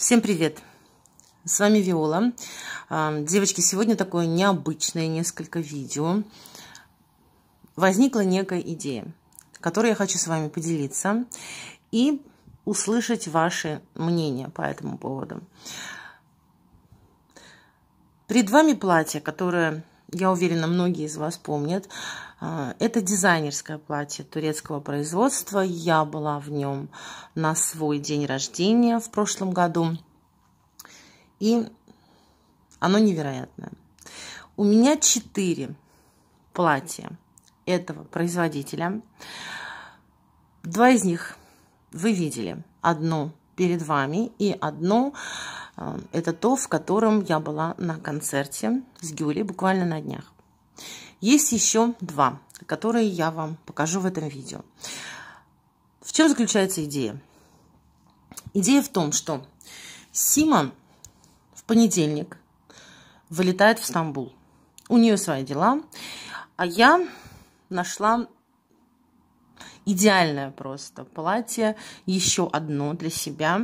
Всем привет! С вами Виола. А, девочки, сегодня такое необычное несколько видео. Возникла некая идея, которой я хочу с вами поделиться и услышать ваше мнение по этому поводу. Перед вами платье, которое, я уверена, многие из вас помнят. А, это дизайнерское платье турецкого производства. Я была в нем на свой день рождения в прошлом году. И оно невероятное. У меня четыре платья этого производителя. Два из них вы видели. Одно перед вами и одно а, это то, в котором я была на концерте с Гюлей буквально на днях. Есть еще два, которые я вам покажу в этом видео. В чем заключается идея? Идея в том, что Симон в понедельник вылетает в Стамбул. У нее свои дела. А я нашла идеальное просто платье, еще одно для себя.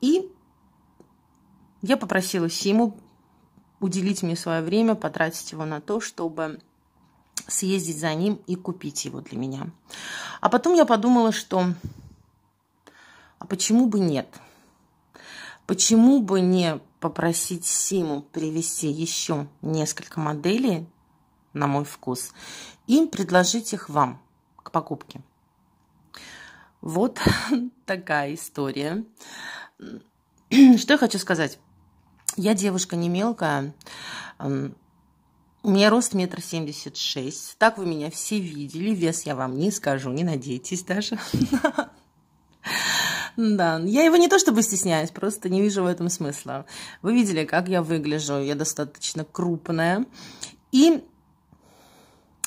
И я попросила Симу уделить мне свое время, потратить его на то, чтобы съездить за ним и купить его для меня. А потом я подумала, что а почему бы нет? Почему бы не попросить Симу привезти еще несколько моделей на мой вкус и предложить их вам к покупке? Вот такая история. Что я хочу сказать? Я девушка не мелкая. У меня рост метр семьдесят шесть. Так вы меня все видели. Вес я вам не скажу, не надейтесь даже. Да, я его не то чтобы стесняюсь, просто не вижу в этом смысла. Вы видели, как я выгляжу. Я достаточно крупная. И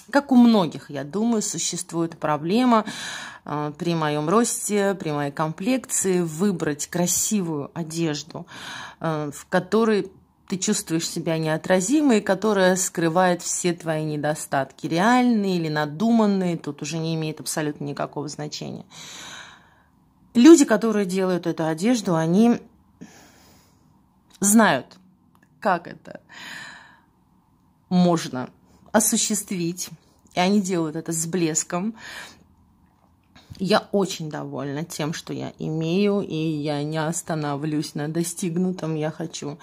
как у многих, я думаю, существует проблема э, при моем росте, при моей комплекции выбрать красивую одежду, э, в которой ты чувствуешь себя неотразимой, которая скрывает все твои недостатки, реальные или надуманные, тут уже не имеет абсолютно никакого значения. Люди, которые делают эту одежду, они знают, как это можно осуществить. И они делают это с блеском. Я очень довольна тем, что я имею, и я не останавливаюсь на достигнутом. Я хочу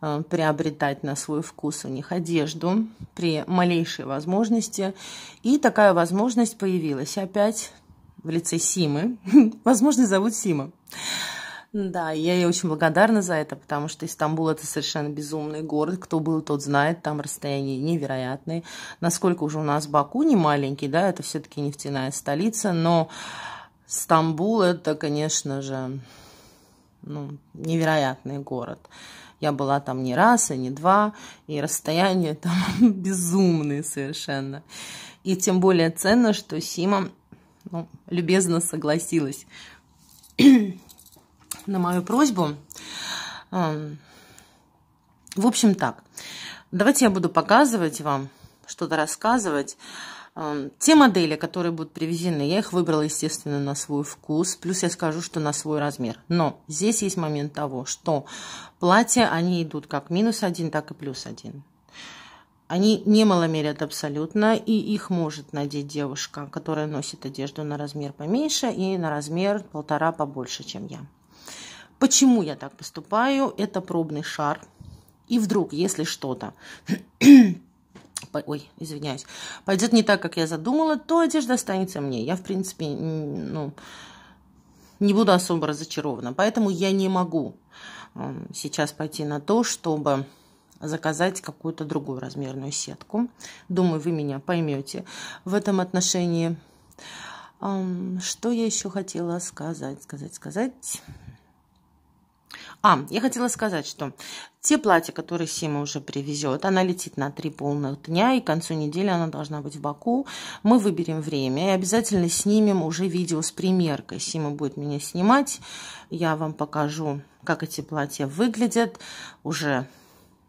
э, приобретать на свой вкус у них одежду при малейшей возможности. И такая возможность появилась опять в лице Симы. Возможно, зовут Сима. Да, я ей очень благодарна за это, потому что Истамбул это совершенно безумный город. Кто был, тот знает, там расстояния невероятные. Насколько уже у нас Баку не маленький, да, это все-таки нефтяная столица, но Стамбул это, конечно же, ну, невероятный город. Я была там не раз и не два, и расстояния там безумные совершенно. И тем более ценно, что Сима ну, любезно согласилась на мою просьбу. Эм, в общем, так. Давайте я буду показывать вам, что-то рассказывать. Эм, те модели, которые будут привезены, я их выбрала, естественно, на свой вкус. Плюс я скажу, что на свой размер. Но здесь есть момент того, что платья, они идут как минус один, так и плюс один. Они не маломерят абсолютно, и их может надеть девушка, которая носит одежду на размер поменьше и на размер полтора побольше, чем я. Почему я так поступаю? Это пробный шар. И вдруг, если что-то ой, извиняюсь, пойдет не так, как я задумала, то одежда останется мне. Я, в принципе, ну, не буду особо разочарована. Поэтому я не могу эм, сейчас пойти на то, чтобы заказать какую-то другую размерную сетку. Думаю, вы меня поймете в этом отношении. Эм, что я еще хотела сказать, сказать, сказать? А, я хотела сказать, что те платья, которые Сима уже привезет, она летит на три полных дня, и к концу недели она должна быть в Баку. Мы выберем время и обязательно снимем уже видео с примеркой. Сима будет меня снимать, я вам покажу, как эти платья выглядят уже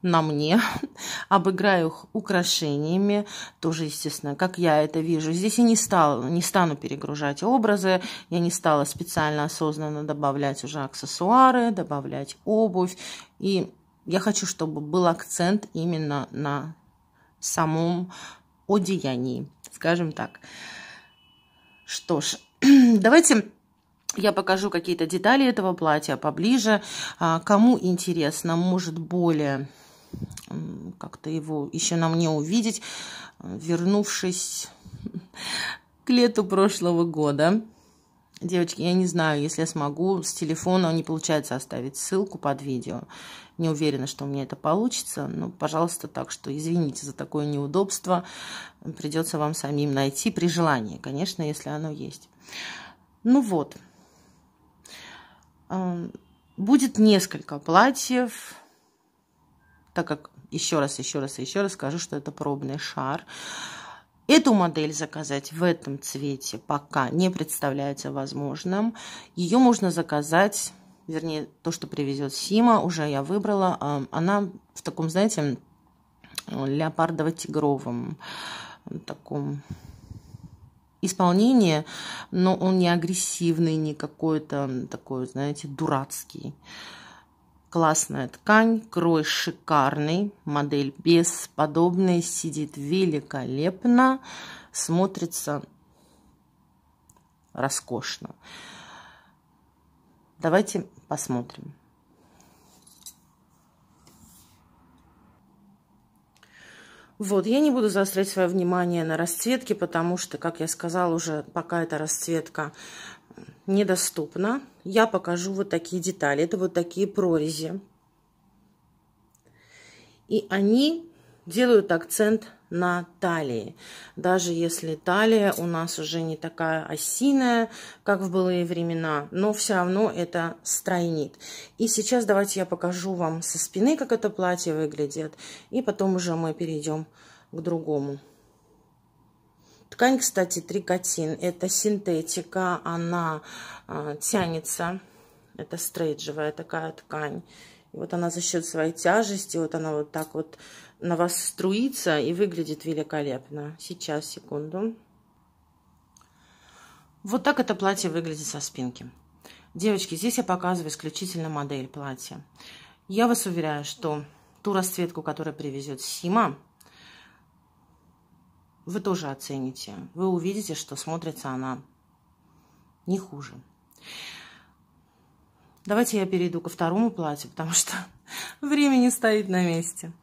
на мне, обыграю их украшениями, тоже, естественно, как я это вижу. Здесь я не, стала, не стану перегружать образы, я не стала специально осознанно добавлять уже аксессуары, добавлять обувь. И я хочу, чтобы был акцент именно на самом одеянии, скажем так. Что ж, давайте я покажу какие-то детали этого платья поближе. А, кому интересно, может более как-то его еще нам не увидеть, вернувшись к лету прошлого года. Девочки, я не знаю, если я смогу с телефона, не получается оставить ссылку под видео. Не уверена, что у меня это получится, но, пожалуйста, так что извините за такое неудобство. Придется вам самим найти при желании, конечно, если оно есть. Ну вот, эм, будет несколько платьев, так как еще раз, еще раз, еще раз скажу, что это пробный шар. Эту модель заказать в этом цвете пока не представляется возможным. Ее можно заказать, вернее, то, что привезет Сима, уже я выбрала. А, она в таком, знаете, леопардово-тигровом таком исполнении, но он не агрессивный, не какой-то такой, знаете, дурацкий. Классная ткань, крой шикарный, модель бесподобная, сидит великолепно, смотрится роскошно. Давайте посмотрим. Вот, я не буду заострять свое внимание на расцветке, потому что, как я сказала уже, пока эта расцветка недоступна. Я покажу вот такие детали. Это вот такие прорези. И они делают акцент на талии. Даже если талия у нас уже не такая осиная, как в былые времена, но все равно это стройнит. И сейчас давайте я покажу вам со спины, как это платье выглядит, и потом уже мы перейдем к другому. Ткань, кстати, трикотин. Это синтетика, она э, тянется. Это стрейджевая такая ткань. И вот она за счет своей тяжести, вот она вот так вот на вас струится и выглядит великолепно. Сейчас, секунду. Вот так это платье выглядит со спинки. Девочки, здесь я показываю исключительно модель платья. Я вас уверяю, что ту расцветку, которую привезет Сима, вы тоже оцените. Вы увидите, что смотрится она не хуже. Давайте я перейду ко второму платью, потому что времени стоит на месте.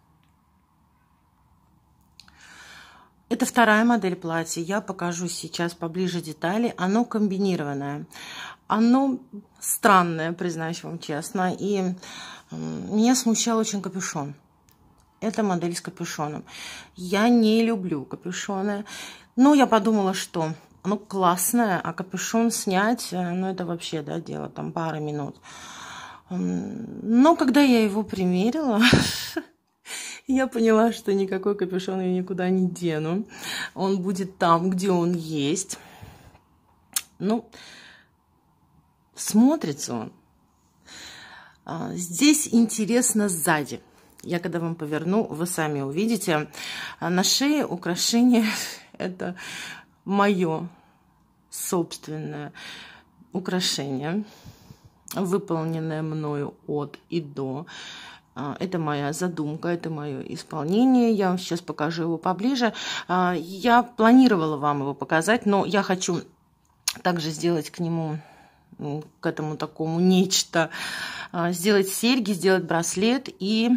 Это вторая модель платья. Я покажу сейчас поближе детали. Оно комбинированное. Оно странное, признаюсь вам честно. И меня смущал очень капюшон. Это модель с капюшоном. Я не люблю капюшоны. Но я подумала, что оно классное, а капюшон снять, э, ну это вообще, да, дело там пары минут. Но когда я его примерила, Я поняла, что никакой капюшон я никуда не дену. Он будет там, где он есть. Ну, смотрится он. А, здесь интересно сзади. Я когда вам поверну, вы сами увидите. А на шее украшение это мое собственное украшение, выполненное мною от и до. А, это моя задумка, это мое исполнение. Я вам сейчас покажу его поближе. А, я планировала вам его показать, но я хочу также сделать к нему к этому такому нечто. А, сделать серьги, сделать браслет и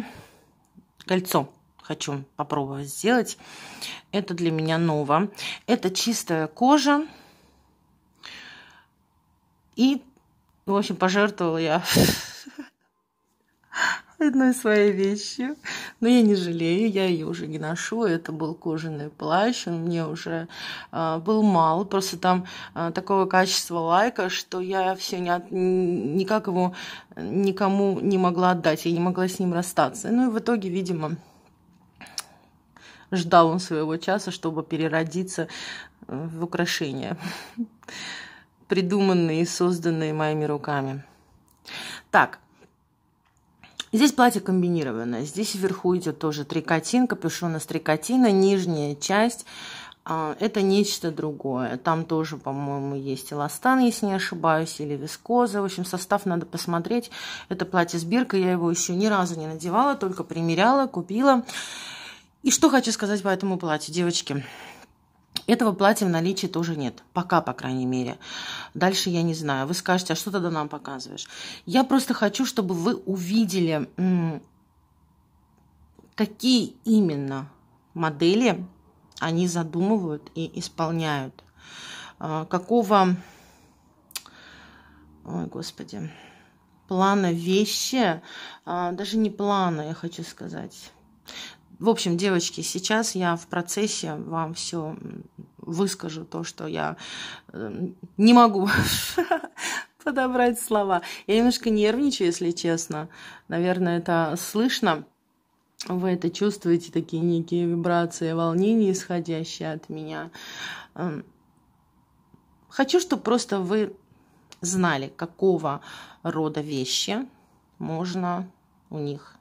кольцо хочу попробовать сделать. Это для меня ново. Это чистая кожа. И, в общем, пожертвовала я одной своей вещью. Но я не жалею, я ее уже не ношу. Это был кожаный плащ, он мне уже э, был мал. Просто там э, такого качества лайка, что я все не от, никак его никому не могла отдать. Я не могла с ним расстаться. Ну и в итоге, видимо, ждал он своего часа, чтобы переродиться э, в украшения, придуманные и созданные моими руками. Так, Здесь платье комбинированное. Здесь вверху идет тоже трикотин, капюшон из трикотина, нижняя часть а, это нечто другое. Там тоже, по-моему, есть эластан, если не ошибаюсь, или вискоза. В общем, состав надо посмотреть. Это платье с биркой, я его еще ни разу не надевала, только примеряла, купила. И что хочу сказать по этому платью, девочки. Этого платья в наличии тоже нет. Пока, по крайней мере. Дальше я не знаю. Вы скажете, а что тогда нам показываешь? Я просто хочу, чтобы вы увидели, какие именно модели они задумывают и исполняют. А, какого... Ой, господи. Плана вещи. А, даже не плана, я хочу сказать. В общем, девочки, сейчас я в процессе вам все выскажу, то, что я эм, не могу подобрать слова. Я немножко нервничаю, если честно. Наверное, это слышно. Вы это чувствуете, такие некие вибрации, волнения, исходящие от меня. Эм, хочу, чтобы просто вы знали, какого рода вещи можно у них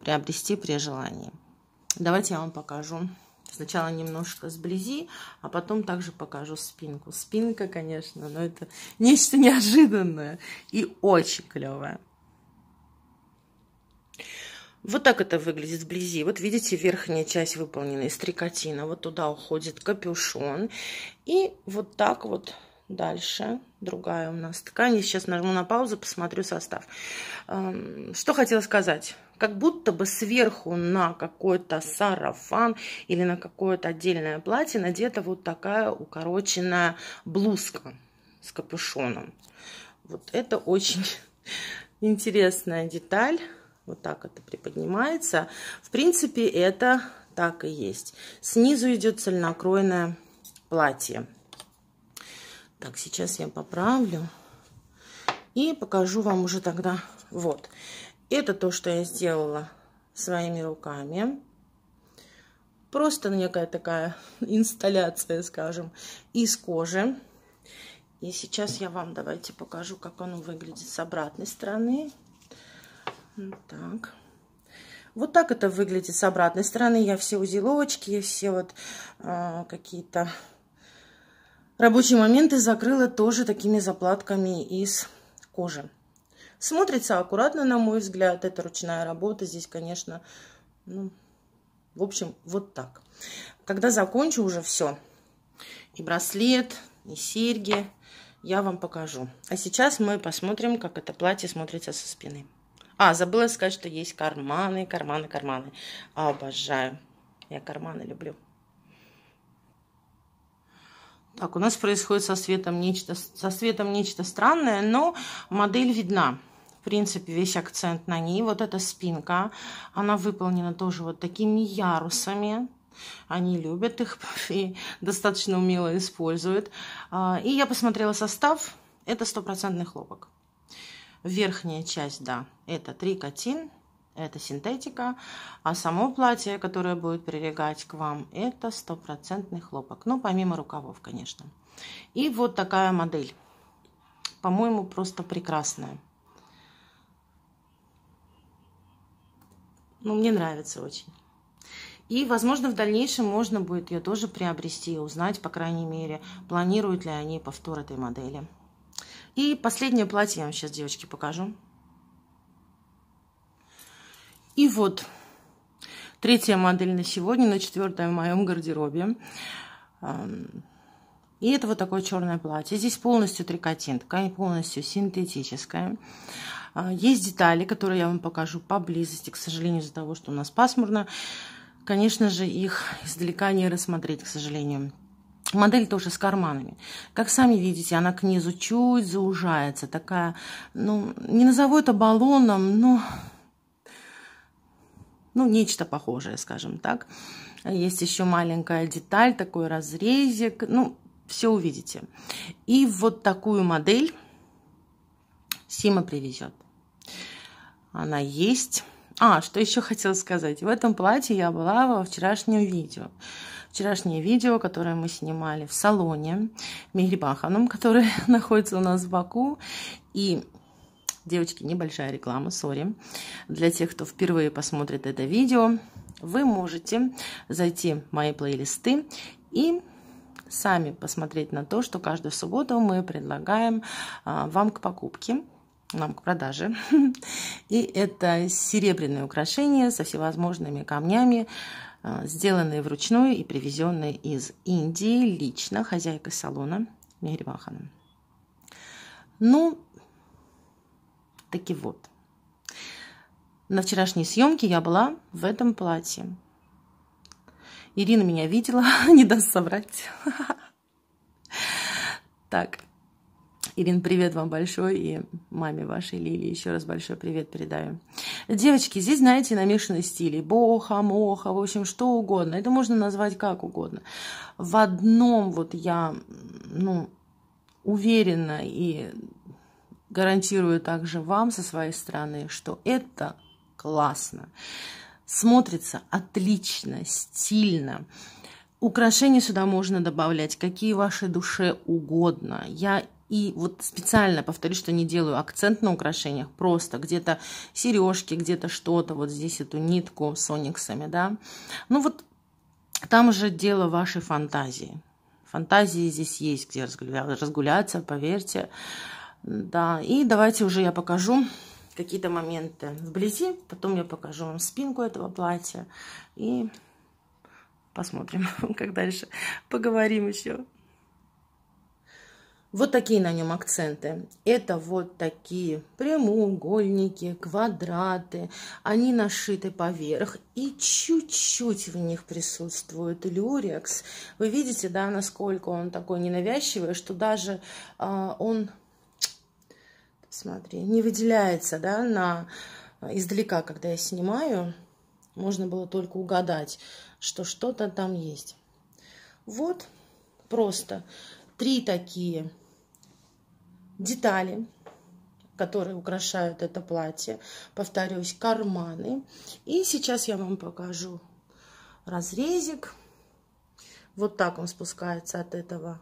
приобрести при желании. Давайте я вам покажу. Сначала немножко сблизи, а потом также покажу спинку. Спинка, конечно, но это нечто неожиданное и очень клевое. Вот так это выглядит вблизи. Вот видите, верхняя часть выполнена из трикотина. Вот туда уходит капюшон. И вот так вот Дальше другая у нас ткань. Я сейчас нажму на паузу, посмотрю состав. Эм, что хотела сказать. Как будто бы сверху на какой-то сарафан или на какое-то отдельное платье надета вот такая укороченная блузка с капюшоном. Вот это очень интересная деталь. Вот так это приподнимается. В принципе, это так и есть. Снизу идет цельнокроенное платье. Так, сейчас я поправлю. И покажу вам уже тогда. Вот. Это то, что я сделала своими руками. Просто некая такая инсталляция, скажем, из кожи. И сейчас я вам давайте покажу, как оно выглядит с обратной стороны. Так. Вот так это выглядит с обратной стороны. Я все узелочки, все вот э, какие-то Рабочие моменты закрыла тоже такими заплатками из кожи. Смотрится аккуратно, на мой взгляд. Это ручная работа. Здесь, конечно, ну, в общем, вот так. Когда закончу уже все, и браслет, и серьги, я вам покажу. А сейчас мы посмотрим, как это платье смотрится со спины. А, забыла сказать, что есть карманы, карманы, карманы. обожаю. Я карманы люблю. Так, у нас происходит со светом нечто, со светом нечто странное, но модель видна. В принципе, весь акцент на ней. Вот эта спинка, она выполнена тоже вот такими ярусами. Они любят их и достаточно умело используют. А, и я посмотрела состав. Это стопроцентный хлопок. Верхняя часть, да, это трикотин это синтетика, а само платье, которое будет прилегать к вам, это стопроцентный хлопок. Ну, помимо рукавов, конечно. И вот такая модель. По-моему, просто прекрасная. Ну, мне нравится очень. И, возможно, в дальнейшем можно будет ее тоже приобрести и узнать, по крайней мере, планируют ли они повтор этой модели. И последнее платье я вам сейчас, девочки, покажу. И вот третья модель на сегодня, на четвертая в моем гардеробе. И это вот такое черное платье. Здесь полностью трикотин, ткань полностью синтетическая. Есть детали, которые я вам покажу поблизости. К сожалению, из-за того, что у нас пасмурно, конечно же, их издалека не рассмотреть, к сожалению. Модель тоже с карманами. Как сами видите, она к низу чуть заужается. Такая, ну, не назову это баллоном, но ну, нечто похожее, скажем так. Есть еще маленькая деталь, такой разрезик, ну, все увидите. И вот такую модель Сима привезет. Она есть. А, что еще хотела сказать. В этом платье я была во вчерашнем видео. Вчерашнее видео, которое мы снимали в салоне Мехрибаханом, который находится у нас в Баку. И Девочки, небольшая реклама, сори. Для тех, кто впервые посмотрит это видео, вы можете зайти в мои плейлисты и сами посмотреть на то, что каждую субботу мы предлагаем а, вам к покупке нам к продаже. И это серебряные украшения со всевозможными камнями, а, сделанные вручную и привезенные из Индии лично хозяйкой салона Мехрибаханом. Ну, Таки вот. На вчерашней съемке я была в этом платье. Ирина меня видела, не даст соврать. Так, Ирин, привет вам большой и маме вашей Лилии еще раз большой привет передаю. Девочки, здесь, знаете, намешаны стили. Боха, моха, в общем, что угодно. Это можно назвать как угодно. В одном вот я, ну, уверена и Гарантирую также вам со своей стороны, что это классно. Смотрится отлично, стильно. Украшения сюда можно добавлять, какие вашей душе угодно. Я и вот специально, повторюсь, что не делаю акцент на украшениях, просто где-то сережки, где-то что-то, вот здесь эту нитку с ониксами, да. Ну вот там уже дело вашей фантазии. Фантазии здесь есть, где разгуляться, поверьте. Да, и давайте уже я покажу какие-то моменты вблизи. Потом я покажу вам спинку этого платья. И посмотрим, как дальше поговорим еще. Вот такие на нем акценты. Это вот такие прямоугольники, квадраты. Они нашиты поверх. И чуть-чуть в них присутствует люрекс. Вы видите, да, насколько он такой ненавязчивый, что даже э, он Смотри, не выделяется, да, на э, издалека, когда я снимаю. Можно было только угадать, что что-то там есть. Вот просто три такие детали, которые украшают это платье. Повторюсь, карманы. И сейчас я вам покажу разрезик. Вот так он спускается от этого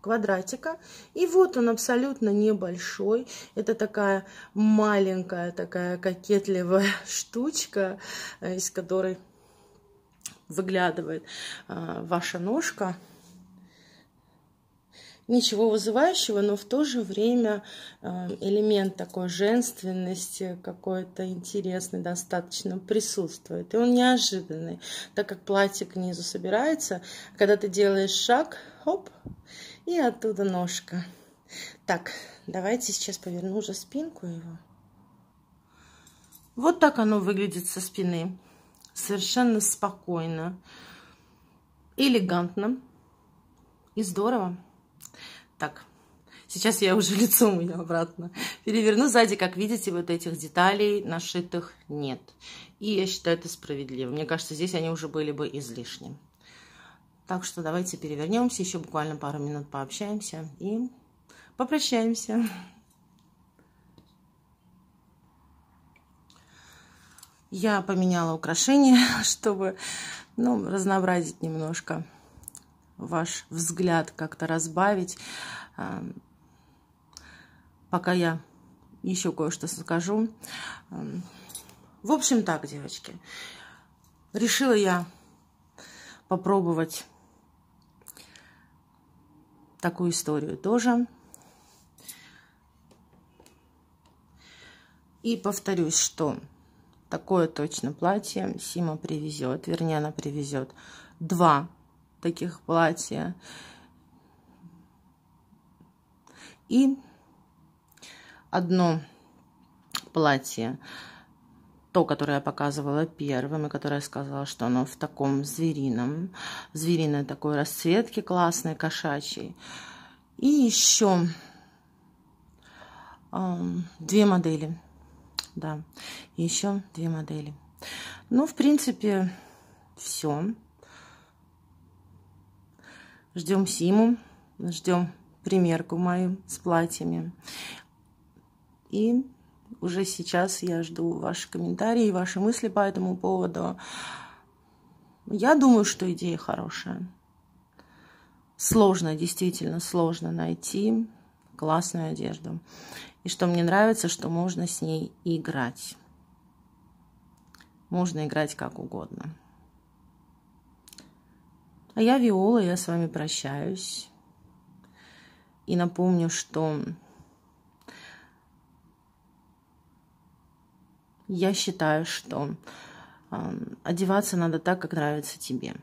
квадратика. И вот он абсолютно небольшой. Это такая маленькая, такая кокетливая штучка, э, из которой выглядывает э, ваша ножка ничего вызывающего, но в то же время эм, элемент такой женственности какой-то интересный достаточно присутствует. И он неожиданный, так как платье к низу собирается, когда ты делаешь шаг, хоп, и оттуда ножка. Так, давайте сейчас поверну уже спинку его. Вот так оно выглядит со спины. Совершенно спокойно, элегантно и здорово. Так, сейчас я уже лицом ее обратно переверну. Сзади, как видите, вот этих деталей нашитых нет. И я считаю это справедливо. Мне кажется, здесь они уже были бы излишни. Так что давайте перевернемся, еще буквально пару минут пообщаемся и попрощаемся. Я поменяла украшение, чтобы ну, разнообразить немножко ваш взгляд как-то разбавить. А, пока я еще кое-что скажу. А, в общем так, девочки. Решила я попробовать такую историю тоже. И повторюсь, что такое точно платье Сима привезет, вернее, она привезет два таких платья. И одно платье, то, которое я показывала первым, и которое я сказала, что оно в таком зверином, звериной такой расцветке классной, кошачьей. И еще э, две модели, да, еще две модели. Ну, в принципе, все. Ждем Симу, ждем примерку мою с платьями. И уже сейчас я жду ваши комментарии, ваши мысли по этому поводу. Я думаю, что идея хорошая. Сложно, действительно сложно найти классную одежду. И что мне нравится, что можно с ней играть. Можно играть как угодно. А я, Виола, я с вами прощаюсь. И напомню, что я считаю, что одеваться надо так, как нравится тебе,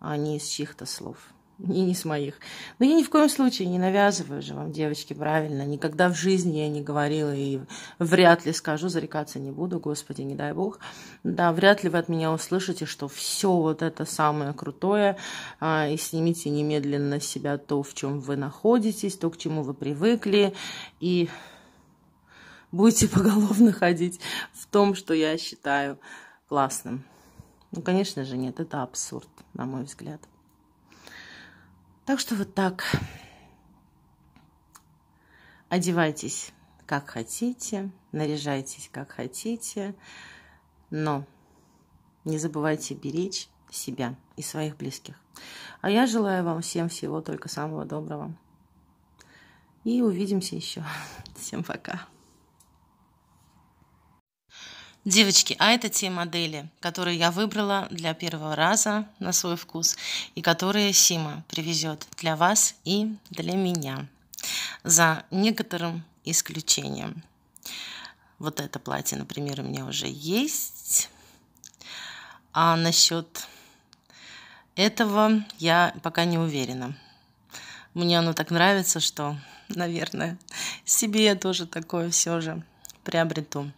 а не из чьих-то слов и не с моих. Но я ни в коем случае не навязываю же вам, девочки, правильно. Никогда в жизни я не говорила и вряд ли скажу, зарекаться не буду, господи, не дай бог. Да, вряд ли вы от меня услышите, что все вот это самое крутое, а, и снимите немедленно с себя то, в чем вы находитесь, то, к чему вы привыкли, и будете поголовно ходить в том, что я считаю классным. Ну, конечно же, нет, это абсурд, на мой взгляд. Так что вот так. Одевайтесь как хотите, наряжайтесь как хотите, но не забывайте беречь себя и своих близких. А я желаю вам всем всего только самого доброго. И увидимся еще. Всем пока. Девочки, а это те модели, которые я выбрала для первого раза на свой вкус и которые Сима привезет для вас и для меня. За некоторым исключением. Вот это платье, например, у меня уже есть. А насчет этого я пока не уверена. Мне оно так нравится, что, наверное, себе я тоже такое все же приобрету.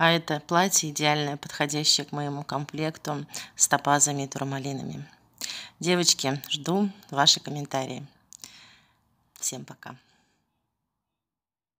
А это платье идеальное, подходящее к моему комплекту с топазами и турмалинами. Девочки, жду ваши комментарии. Всем пока.